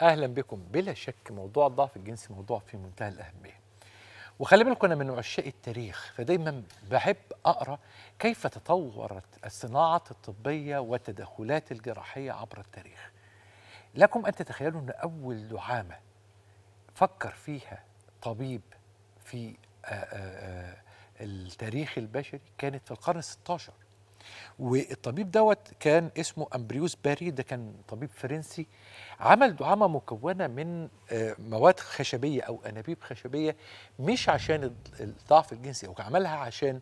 اهلا بكم بلا شك موضوع الضعف الجنسي موضوع في منتهى الاهميه وخلي بالكم انا من عشاق التاريخ فدايما بحب اقرا كيف تطورت الصناعه الطبيه والتدخلات الجراحيه عبر التاريخ لكم ان تتخيلوا ان اول دعامه فكر فيها طبيب في آه، آه، آه، التاريخ البشري كانت في القرن 16 والطبيب دوت كان اسمه امبريوس باري ده كان طبيب فرنسي عمل دعامه مكونه من آه، مواد خشبيه او انابيب خشبيه مش عشان الضعف الجنسي هو عملها عشان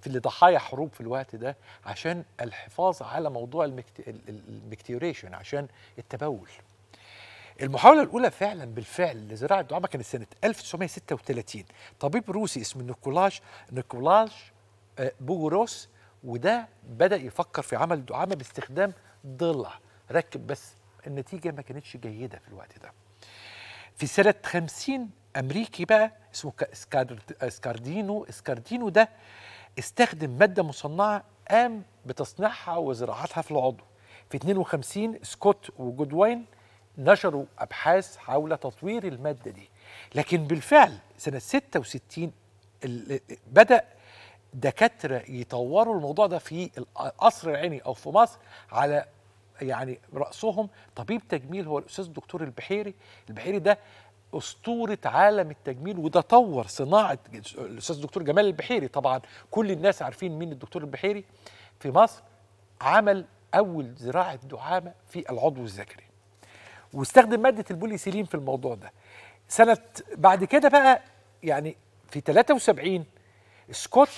في اللي ضحايا حروب في الوقت ده عشان الحفاظ على موضوع المكتيوريشن عشان التبول المحاولة الأولى فعلا بالفعل لزراعة الدعامة كانت سنة 1936 طبيب روسي اسمه نيكولاش نيكولاش آه، بوغروس وده بدا يفكر في عمل دعامه باستخدام ضلع ركب بس النتيجه ما كانتش جيده في الوقت ده في سنه 50 امريكي بقى اسمه اسكاردينو اسكاردينو ده استخدم ماده مصنعه قام بتصنيعها وزراعتها في العضو في 52 سكوت وجودوين نشروا ابحاث حول تطوير الماده دي لكن بالفعل سنه 66 بدا دكاتره يطوروا الموضوع ده في القصر العيني او في مصر على يعني راسهم طبيب تجميل هو الاستاذ الدكتور البحيري البحيري ده اسطوره عالم التجميل وده طور صناعه الاستاذ الدكتور جمال البحيري طبعا كل الناس عارفين مين الدكتور البحيري في مصر عمل اول زراعه دعامه في العضو الذكري واستخدم ماده البوليسيلين في الموضوع ده سنه بعد كده بقى يعني في 73 سكوت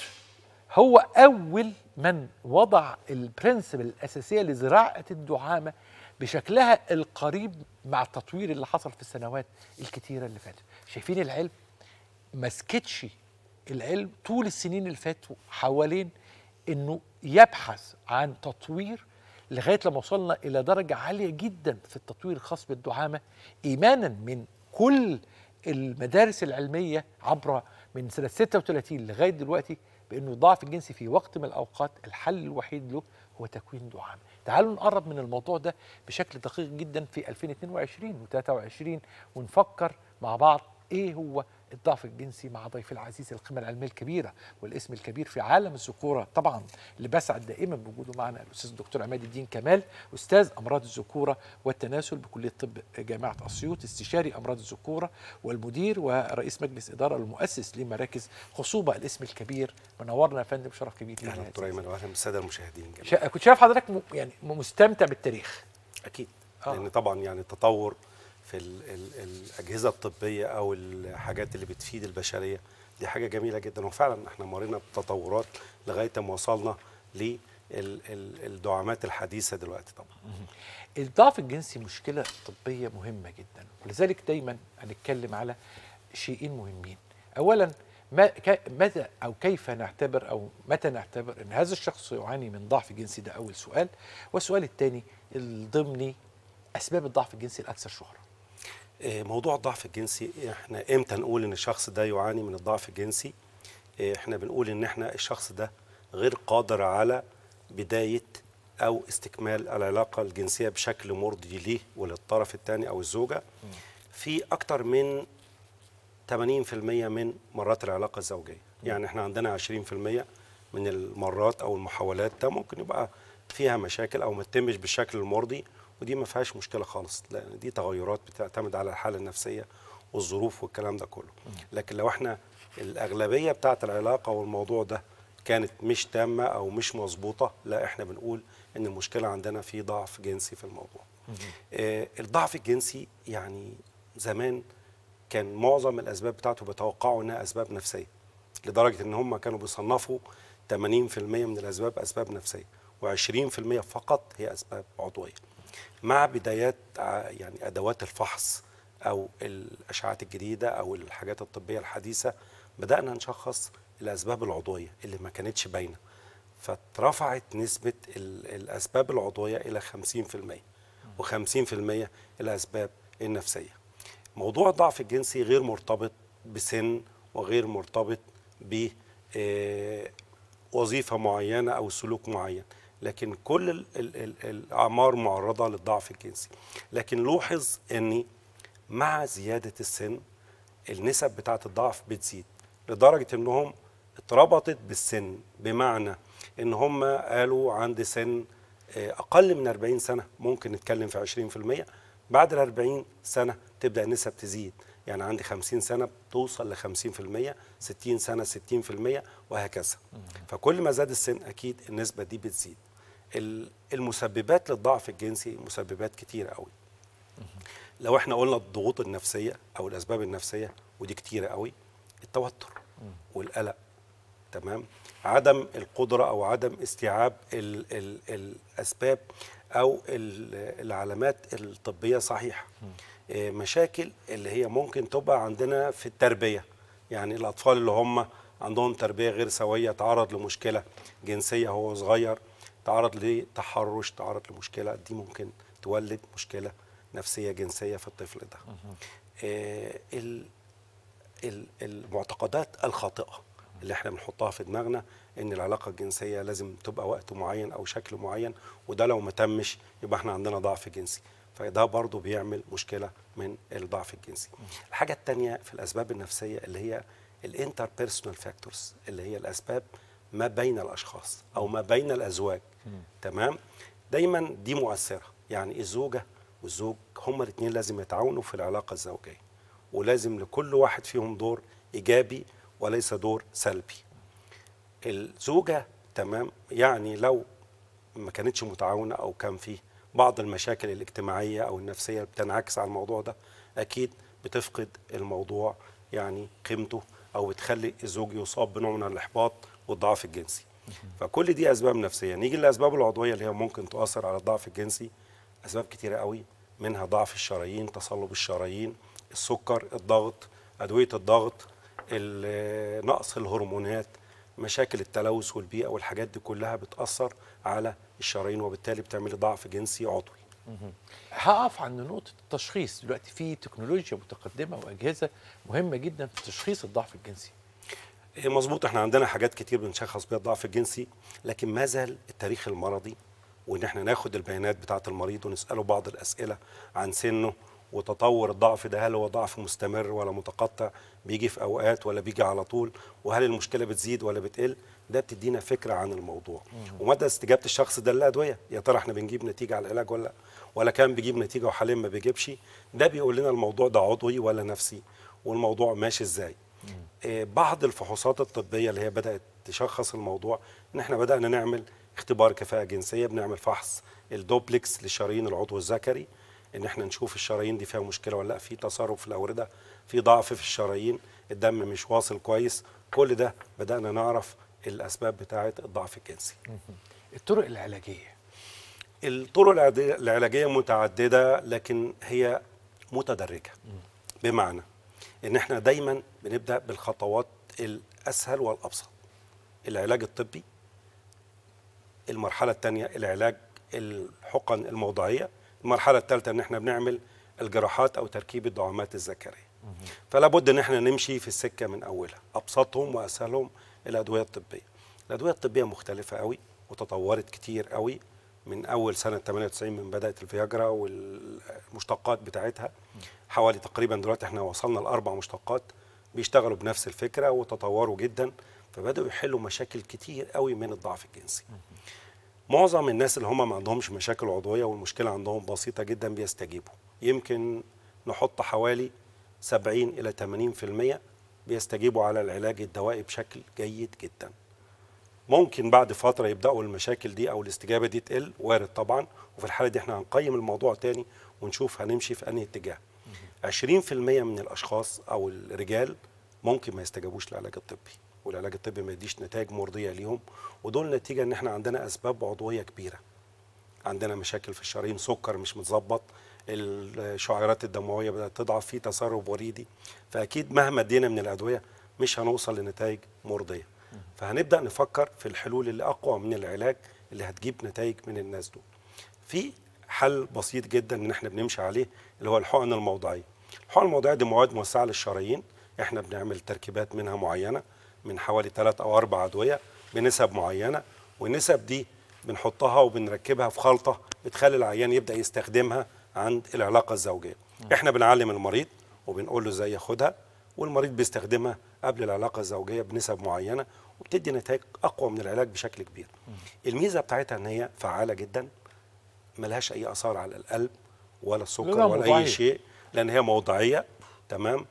هو أول من وضع البرنسبل الأساسية لزراعة الدعامة بشكلها القريب مع التطوير اللي حصل في السنوات الكتيرة اللي فاتت شايفين العلم مسكتش العلم طول السنين اللي فاتوا حوالين انه يبحث عن تطوير لغايه لما وصلنا الى درجه عاليه جدا في التطوير الخاص بالدعامه ايمانا من كل المدارس العلميه عبر من سنه 36 لغايه دلوقتي بأنه الضعف الجنسي في وقت من الأوقات الحل الوحيد له هو تكوين دعامة تعالوا نقرب من الموضوع ده بشكل دقيق جدا في 2022 و23 ونفكر مع بعض إيه هو الضعف الجنسي مع ضيفي العزيز القيمة العلمية الكبيرة والاسم الكبير في عالم الذكورة طبعا اللي بسعد دائما بوجوده معنا الأستاذ الدكتور عماد الدين كمال أستاذ أمراض الذكورة والتناسل بكلية طب جامعة أسيوط استشاري أمراض الذكورة والمدير ورئيس مجلس إدارة والمؤسس لمراكز خصوبة الاسم الكبير منورنا يا فندم شرف كبير أهلا دكتور أيمن وأهلا بالسادة المشاهدين جميل. كنت شايف حضرتك يعني مستمتع بالتاريخ أكيد آه. لأن طبعا يعني التطور في ال ال الاجهزه الطبيه او الحاجات اللي بتفيد البشريه دي حاجه جميله جدا وفعلا احنا مرينا بتطورات لغايه ما وصلنا للدعامات الحديثه دلوقتي طبعا الضعف الجنسي مشكله طبيه مهمه جدا ولذلك دايما هنتكلم على شيئين مهمين اولا ما ماذا او كيف نعتبر او متى نعتبر ان هذا الشخص يعاني من ضعف جنسي ده اول سؤال والسؤال الثاني الضمني اسباب الضعف الجنسي الاكثر شهره آه، موضوع الضعف الجنسي احنا امتى نقول ان الشخص ده يعاني من الضعف الجنسي آه، احنا بنقول ان احنا الشخص ده غير قادر على بدايه او استكمال العلاقه الجنسيه بشكل مرضي ليه وللطرف الثاني او الزوجه في اكتر من 80% من مرات العلاقه الزوجيه يعني احنا عندنا 20% من المرات او المحاولات ده ممكن يبقى فيها مشاكل او ما تتمش بالشكل المرضي ودي ما فيهاش مشكله خالص لان دي تغيرات بتعتمد على الحاله النفسيه والظروف والكلام ده كله لكن لو احنا الاغلبيه بتاعه العلاقه والموضوع ده كانت مش تامه او مش مظبوطه لا احنا بنقول ان المشكله عندنا في ضعف جنسي في الموضوع آه الضعف الجنسي يعني زمان كان معظم الاسباب بتاعته بيتوقعوا انها اسباب نفسيه لدرجه ان هم كانوا بيصنفوا 80% من الاسباب اسباب نفسيه و20% فقط هي اسباب عضويه مع بدايات يعني ادوات الفحص او الاشعات الجديده او الحاجات الطبيه الحديثه بدانا نشخص الاسباب العضويه اللي ما كانتش باينه فترفعت نسبه الاسباب العضويه الى 50% و50% الاسباب النفسيه موضوع الضعف الجنسي غير مرتبط بسن وغير مرتبط ب آه، وظيفه معينه او سلوك معين لكن كل الاعمار معرضه للضعف الجنسي لكن لوحظ ان مع زياده السن النسب بتاعه الضعف بتزيد لدرجه انهم اتربطت بالسن بمعنى ان هم قالوا عند سن آه، اقل من 40 سنه ممكن نتكلم في 20% بعد ال 40 سنه تبدا النسب تزيد يعني عندي 50 سنه بتوصل ل 50% 60 سنه 60% وهكذا فكل ما زاد السن اكيد النسبه دي بتزيد المسببات للضعف الجنسي مسببات كتيرة قوي لو احنا قلنا الضغوط النفسية أو الأسباب النفسية ودي كتيرة قوي التوتر والقلق تمام عدم القدرة أو عدم استيعاب الـ الـ الأسباب أو العلامات الطبية صحيحة آه، مشاكل اللي هي ممكن تبقى عندنا في التربية يعني الأطفال اللي هم عندهم تربية غير سوية تعرض لمشكلة جنسية هو صغير تعرض لتحرش تعرض لمشكله دي ممكن تولد مشكله نفسيه جنسيه في الطفل ده آه، المعتقدات الخاطئه اللي احنا بنحطها في دماغنا ان العلاقه الجنسيه لازم تبقى وقت معين او شكل معين وده لو ما تمش يبقى احنا عندنا ضعف جنسي فده برضو بيعمل مشكله من الضعف الجنسي الحاجه الثانيه في الاسباب النفسيه اللي هي الانتر بيرسونال فاكتورز اللي هي الاسباب ما بين الاشخاص او ما بين الازواج تمام دايما دي مؤثره يعني الزوجه والزوج هما الاثنين لازم يتعاونوا في العلاقه الزوجيه ولازم لكل واحد فيهم دور ايجابي وليس دور سلبي الزوجه تمام يعني لو ما كانتش متعاونه او كان فيه بعض المشاكل الاجتماعيه او النفسيه بتنعكس على الموضوع ده اكيد بتفقد الموضوع يعني قيمته او بتخلي الزوج يصاب بنوع من الاحباط والضعف الجنسي فكل دي اسباب نفسيه نيجي للاسباب العضويه اللي هي ممكن تؤثر على الضعف الجنسي اسباب كتيره قوي منها ضعف الشرايين تصلب الشرايين السكر الضغط ادويه الضغط نقص الهرمونات مشاكل التلوث والبيئه والحاجات دي كلها بتاثر على الشرايين وبالتالي بتعمل ضعف جنسي عضوي هقف عند نقطة التشخيص دلوقتي في تكنولوجيا متقدمة وأجهزة مهمة جدا في تشخيص الضعف الجنسي هي مظبوط احنا عندنا حاجات كتير بنشخص بيها الضعف الجنسي لكن ما زال التاريخ المرضي وان احنا ناخد البيانات بتاعه المريض ونساله بعض الاسئله عن سنه وتطور الضعف ده هل هو ضعف مستمر ولا متقطع بيجي في اوقات ولا بيجي على طول وهل المشكله بتزيد ولا بتقل ده بتدينا فكره عن الموضوع ومدى استجابه الشخص ده للادويه يا ترى احنا بنجيب نتيجه على العلاج ولا ولا كان بيجيب نتيجه وحاليا ما بيجيبش ده بيقول لنا الموضوع ده عضوي ولا نفسي والموضوع ماشي ازاي آه، بعض الفحوصات الطبيه اللي هي بدات تشخص الموضوع ان احنا بدانا نعمل اختبار كفاءه جنسيه بنعمل فحص الدوبلكس للشرايين العضو الذكري ان احنا نشوف الشرايين دي فيها مشكله ولا لا في تصرف في الاورده في ضعف في الشرايين الدم مش واصل كويس كل ده بدانا نعرف الاسباب بتاعه الضعف الجنسي الطرق العلاجيه الطرق العلاجيه متعدده لكن هي متدرجه بمعنى ان احنا دايما بنبدا بالخطوات الاسهل والابسط العلاج الطبي المرحله الثانيه العلاج الحقن الموضعيه المرحله الثالثه ان احنا بنعمل الجراحات او تركيب الدعامات الذكريه فلا بد ان احنا نمشي في السكه من اولها ابسطهم واسهلهم الادويه الطبيه الادويه الطبيه مختلفه قوي وتطورت كتير قوي من اول سنه 98 من بدات الفياجرا والمشتقات بتاعتها حوالي تقريبا دلوقتي احنا وصلنا لاربع مشتقات بيشتغلوا بنفس الفكره وتطوروا جدا فبداوا يحلوا مشاكل كتير قوي من الضعف الجنسي معظم الناس اللي هم ما عندهمش مشاكل عضويه والمشكله عندهم بسيطه جدا بيستجيبوا يمكن نحط حوالي 70 الى 80% بيستجيبوا على العلاج الدوائي بشكل جيد جدا ممكن بعد فتره يبداوا المشاكل دي او الاستجابه دي تقل وارد طبعا وفي الحاله دي احنا هنقيم الموضوع تاني ونشوف هنمشي في انهي اتجاه 20% من الاشخاص او الرجال ممكن ما يستجابوش للعلاج الطبي والعلاج الطبي ما يديش نتائج مرضيه ليهم ودول نتيجه ان احنا عندنا اسباب عضويه كبيره عندنا مشاكل في الشرايين سكر مش متظبط الشعيرات الدمويه بدات تضعف في تسرب وريدي فاكيد مهما ادينا من الادويه مش هنوصل لنتائج مرضيه فهنبدا نفكر في الحلول اللي اقوى من العلاج اللي هتجيب نتائج من الناس دول في حل بسيط جدا ان احنا بنمشي عليه اللي هو الحقن الموضعيه الحقن الموضعيه دي مواد موسعه للشرايين احنا بنعمل تركيبات منها معينه من حوالي 3 او 4 ادويه بنسب معينه والنسب دي بنحطها وبنركبها في خلطه بتخلي العيان يبدا يستخدمها عند العلاقه الزوجيه احنا بنعلم المريض وبنقول له ازاي ياخدها والمريض بيستخدمها قبل العلاقه الزوجيه بنسب معينه وبتدي نتائج اقوى من العلاج بشكل كبير. الميزه بتاعتها ان هي فعاله جدا ملهاش اي اثار على القلب ولا السكر ولا اي شيء لان هي موضعيه تمام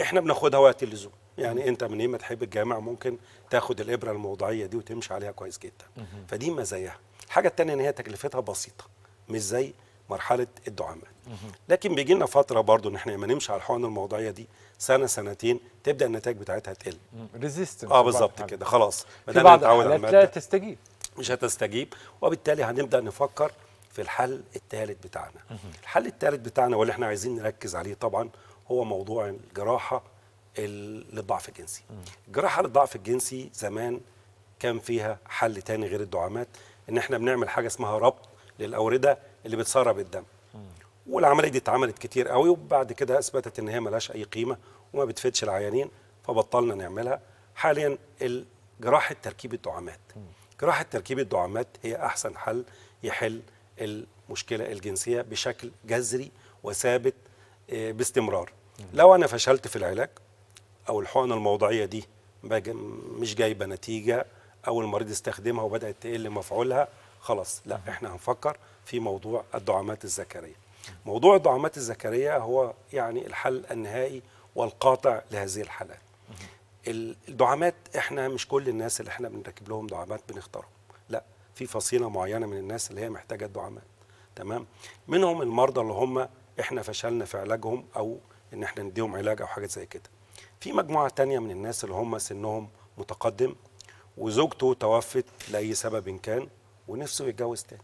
احنا بناخدها وقت اللزوم يعني انت من ايه ما تحب الجامع ممكن تاخد الابره الموضعيه دي وتمشي عليها كويس جدا فدي مزاياها الحاجه الثانيه ان هي تكلفتها بسيطه مش زي مرحله الدعامه لكن بيجي لنا فتره برضو ان احنا لما نمشي على الحقن الموضعيه دي سنه سنتين تبدا النتائج بتاعتها تقل ريزيستنس اه بالظبط كده خلاص في بعض الحالات لا تستجيب مش هتستجيب وبالتالي هنبدا نفكر في الحل الثالث بتاعنا الحل الثالث بتاعنا واللي احنا عايزين نركز عليه طبعا هو موضوع الجراحه للضعف الجنسي الجراحه للضعف الجنسي زمان كان فيها حل تاني غير الدعامات ان احنا بنعمل حاجه اسمها ربط للاورده اللي بتسرب الدم والعمليه دي اتعملت كتير قوي وبعد كده اثبتت ان هي ملهاش اي قيمه وما بتفيدش العيانين فبطلنا نعملها حاليا جراحه تركيب الدعامات جراحه تركيب الدعامات هي احسن حل يحل المشكله الجنسيه بشكل جذري وثابت آه، باستمرار لو انا فشلت في العلاج او الحقن الموضعيه دي مش جايبه نتيجه او المريض استخدمها وبدات تقل مفعولها خلاص لا احنا هنفكر في موضوع الدعامات الذكريه موضوع الدعامات الذكريه هو يعني الحل النهائي والقاطع لهذه الحالات الدعامات احنا مش كل الناس اللي احنا بنركب لهم دعامات بنختارهم لا في فصيله معينه من الناس اللي هي محتاجه الدعامات تمام منهم المرضى اللي هم احنا فشلنا في علاجهم او ان احنا نديهم علاج او حاجه زي كده في مجموعه تانية من الناس اللي هم سنهم متقدم وزوجته توفت لاي سبب كان ونفسه يتجوز تاني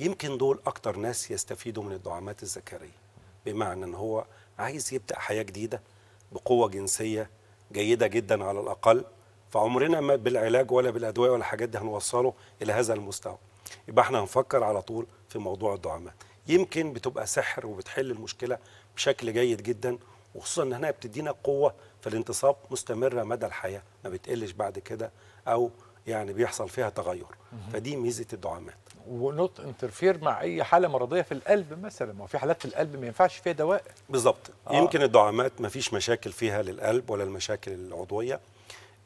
يمكن دول اكتر ناس يستفيدوا من الدعامات الذكريه بمعنى ان هو عايز يبدا حياه جديده بقوه جنسيه جيده جدا على الاقل فعمرنا ما بالعلاج ولا بالادويه ولا الحاجات دي هنوصله الى هذا المستوى يبقى احنا هنفكر على طول في موضوع الدعامات يمكن بتبقى سحر وبتحل المشكله بشكل جيد جدا وخصوصا ان هنا بتدينا قوه في الانتصاب مستمره مدى الحياه ما بتقلش بعد كده او يعني بيحصل فيها تغير فدي ميزه الدعامات ونوت انترفير مع اي حاله مرضيه في القلب مثلا ما في حالات في القلب ما ينفعش فيها دواء بالظبط آه. يمكن الدعامات ما فيش مشاكل فيها للقلب ولا المشاكل العضويه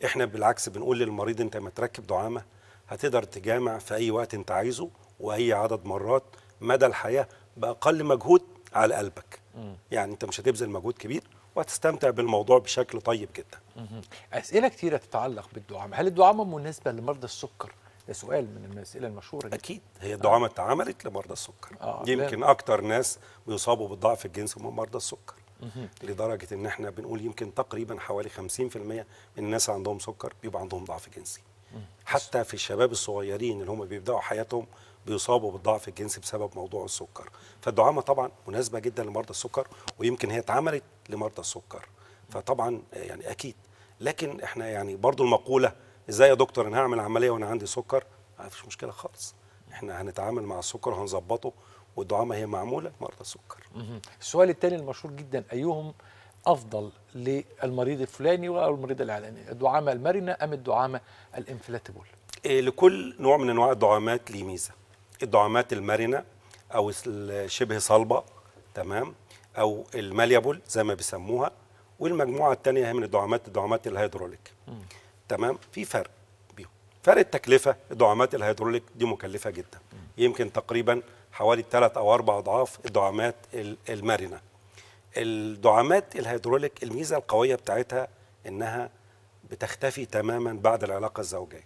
احنا بالعكس بنقول للمريض انت ما تركب دعامه هتقدر تجامع في اي وقت انت عايزه واي عدد مرات مدى الحياه باقل مجهود على قلبك م. يعني انت مش هتبذل مجهود كبير وهتستمتع بالموضوع بشكل طيب جدا أسئلة كثيرة تتعلق بالدعامة هل الدعامة مناسبة لمرضى السكر؟ ده سؤال من الأسئلة المشهورة دي. أكيد هي الدعامة آه. اتعملت لمرضى السكر آه. يمكن أكتر ناس بيصابوا بالضعف الجنسي هم مرضى السكر لدرجة إن إحنا بنقول يمكن تقريبا حوالي 50% من الناس عندهم سكر بيبقى عندهم ضعف جنسي حتى في الشباب الصغيرين اللي هم بيبداوا حياتهم بيصابوا بالضعف الجنسي بسبب موضوع السكر فالدعامه طبعا مناسبه جدا لمرضى السكر ويمكن هي اتعملت لمرضى السكر فطبعا يعني اكيد لكن احنا يعني برضو المقوله ازاي يا دكتور انا هعمل عمليه وانا عندي سكر ما فيش مشكله خالص احنا هنتعامل مع السكر وهنظبطه والدعامه هي معموله لمرضى السكر السؤال الثاني المشهور جدا ايهم افضل للمريض الفلاني او المريض العلاني الدعامه المرنه ام الدعامه الانفلاتبل إيه، لكل نوع من انواع الدعامات ليه ميزه الدعامات المرنه او شبه صلبه تمام او الماليابل زي ما بيسموها والمجموعه الثانيه هي من الدعامات الدعامات الهيدروليك تمام في فرق بيهم فرق التكلفه الدعامات الهيدروليك دي مكلفه جدا يمكن تقريبا حوالي ثلاث او أربع اضعاف الدعامات المرنه الدعامات الهيدروليك الميزه القويه بتاعتها انها بتختفي تماما بعد العلاقه الزوجيه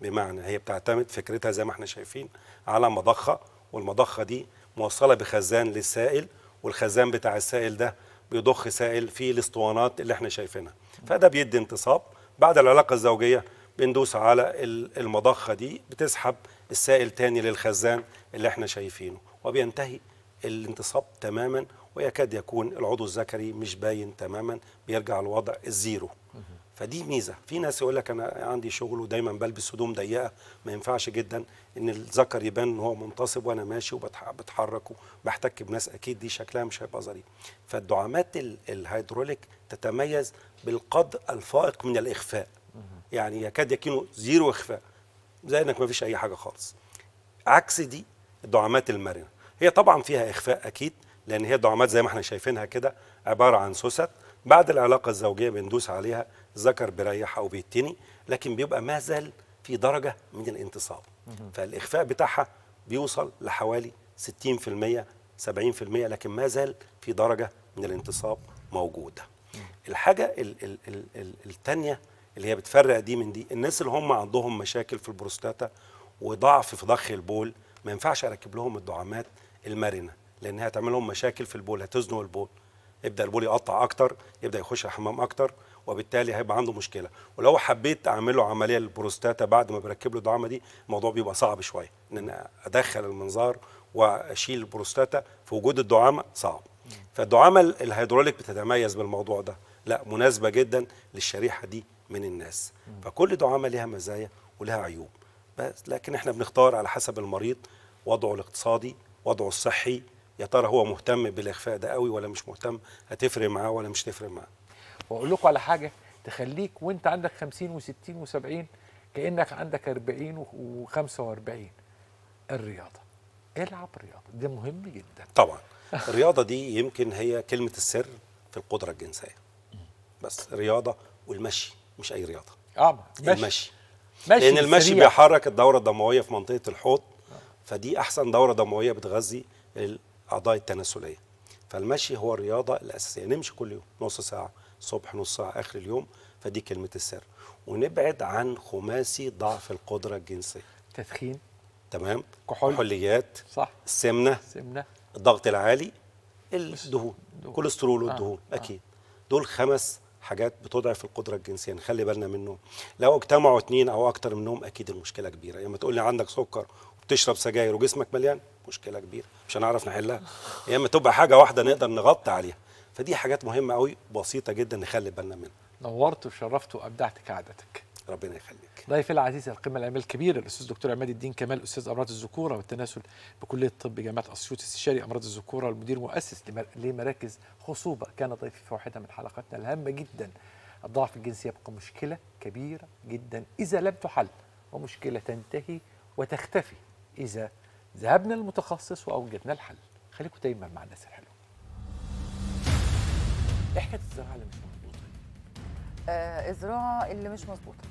بمعنى هي بتعتمد فكرتها زي ما احنا شايفين على مضخة والمضخة دي موصلة بخزان للسائل والخزان بتاع السائل ده بيضخ سائل في الاسطوانات اللي احنا شايفينها فده بيدي انتصاب بعد العلاقة الزوجية بندوس على المضخة دي بتسحب السائل تاني للخزان اللي احنا شايفينه وبينتهي الانتصاب تماما ويكاد يكون العضو الذكري مش باين تماما بيرجع لوضع الزيرو فدي ميزه في ناس يقول لك انا عندي شغل ودايما بلبس هدوم ضيقه ما ينفعش جدا ان الذكر يبان ان هو منتصب وانا ماشي وبتحرك وبحتك بناس اكيد دي شكلها مش هيبقى ظريف فالدعامات الهيدروليك تتميز بالقدر الفائق من الاخفاء يعني يكاد يكون زيرو اخفاء زي انك ما فيش اي حاجه خالص عكس دي الدعامات المرنه هي طبعا فيها اخفاء اكيد لان هي دعامات زي ما احنا شايفينها كده عباره عن سوست بعد العلاقة الزوجية بندوس عليها ذكر بيريح أو بيتني لكن بيبقى ما زال في درجة من الانتصاب فالإخفاء بتاعها بيوصل لحوالي 60% 70% لكن ما زال في درجة من الانتصاب موجودة الحاجة الثانية اللي هي بتفرق دي من دي الناس اللي هم عندهم مشاكل في البروستاتا وضعف في ضخ البول ما ينفعش اركب لهم الدعامات المرنه لانها هتعمل لهم مشاكل في البول هتزنق البول يبدا البول يقطع اكتر يبدا يخش الحمام اكتر وبالتالي هيبقى عنده مشكله ولو حبيت اعمل له عمليه للبروستاتا بعد ما بركب له الدعامه دي الموضوع بيبقى صعب شويه ان انا ادخل المنظار واشيل البروستاتا في وجود الدعامه صعب فالدعامه الهيدروليك بتتميز بالموضوع ده لا مناسبه جدا للشريحه دي من الناس فكل دعامه ليها مزايا ولها عيوب بس لكن احنا بنختار على حسب المريض وضعه الاقتصادي وضعه الصحي يا ترى هو مهتم بالاخفاء ده قوي ولا مش مهتم هتفرق معاه ولا مش تفرق معاه واقول لكم على حاجه تخليك وانت عندك 50 و60 و70 كانك عندك 40 و45 الرياضه العب رياضه ده مهم جدا طبعا الرياضه دي يمكن هي كلمه السر في القدره الجنسيه بس رياضه والمشي مش اي رياضه اه مش. المشي مشي لان المشي بيحرك الدوره الدمويه في منطقه الحوض فدي احسن دوره دمويه بتغذي الاعضاء التناسليه فالمشي هو الرياضه الاساسيه نمشي كل يوم نص ساعه صبح نص ساعه اخر اليوم فدي كلمه السر ونبعد عن خماسي ضعف القدره الجنسيه تدخين تمام كحول كحوليات صح السمنه السمنه الضغط العالي الدهون الكوليسترول آه. والدهون آه. اكيد آه. دول خمس حاجات بتضعف القدره الجنسيه نخلي بالنا منهم لو اجتمعوا اثنين او اكتر منهم اكيد المشكله كبيره لما يعني تقول لي عندك سكر وبتشرب سجاير وجسمك مليان مشكله كبيره مش هنعرف نحلها يا اما تبقى حاجه واحده نقدر نغطي عليها فدي حاجات مهمه قوي بسيطه جدا نخلي بالنا منها نورت وشرفت وابدعت كعادتك ربنا يخليك ضيفي العزيز القمه العلميه الكبير الاستاذ دكتور عماد الدين كمال استاذ امراض الذكوره والتناسل بكليه الطب جامعه اسيوط استشاري امراض الذكوره المدير المؤسس لمراكز خصوبه كان ضيفي في واحده من حلقاتنا الهامه جدا الضعف الجنسي يبقى مشكله كبيره جدا اذا لم تحل ومشكله تنتهي وتختفي اذا ذهبنا للمتخصص واوجدنا الحل خليكم دايما مع الناس الحلوه ايه حكايه الزراعه اللي مش مظبوطه آه الزراعه اللي مش مظبوطه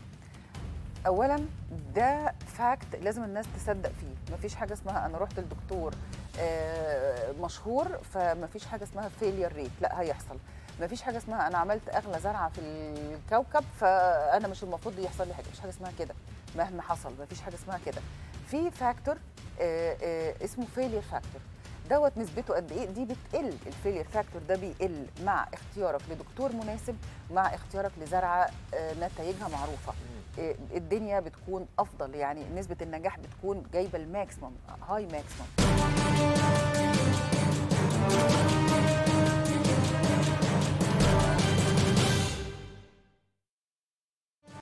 اولا ده فاكت لازم الناس تصدق فيه مفيش حاجه اسمها انا رحت للدكتور آه مشهور فمفيش حاجه اسمها فيلير ريت لا هيحصل مفيش حاجه اسمها انا عملت اغلى زرعه في الكوكب فانا مش المفروض يحصل لي حاجه مفيش حاجه اسمها كده مهما حصل مفيش حاجه اسمها كده في فاكتور آه، آه، اسمه فيلير فاكتور دوت نسبته قد ايه دي بتقل الفيلير فاكتور ده بيقل مع اختيارك لدكتور مناسب مع اختيارك لزرعه آه، نتائجها معروفه الدنيا بتكون افضل يعني نسبه النجاح بتكون جايبه الماكسيمم هاي ماكسيمم